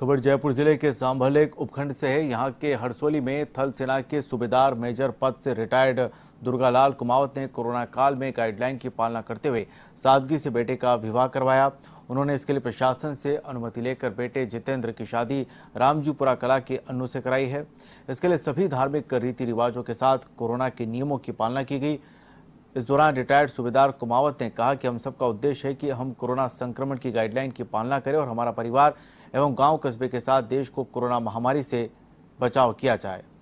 खबर जयपुर जिले के सांभलेक उपखंड से है यहाँ के हरसोली में थल सेना के सूबेदार मेजर पद से रिटायर्ड दुर्गालाल कुमावत ने कोरोना काल में गाइडलाइन की पालना करते हुए सादगी से बेटे का विवाह करवाया उन्होंने इसके लिए प्रशासन से अनुमति लेकर बेटे जितेंद्र की शादी रामजीपुरा कला के अनु से कराई है इसके लिए सभी धार्मिक रीति रिवाजों के साथ कोरोना के नियमों की पालना की गई इस दौरान रिटायर्ड सूबेदार कुमावत ने कहा कि हम सबका उद्देश्य है कि हम कोरोना संक्रमण की गाइडलाइन की पालना करें और हमारा परिवार एवं गांव कस्बे के साथ देश को कोरोना महामारी से बचाव किया जाए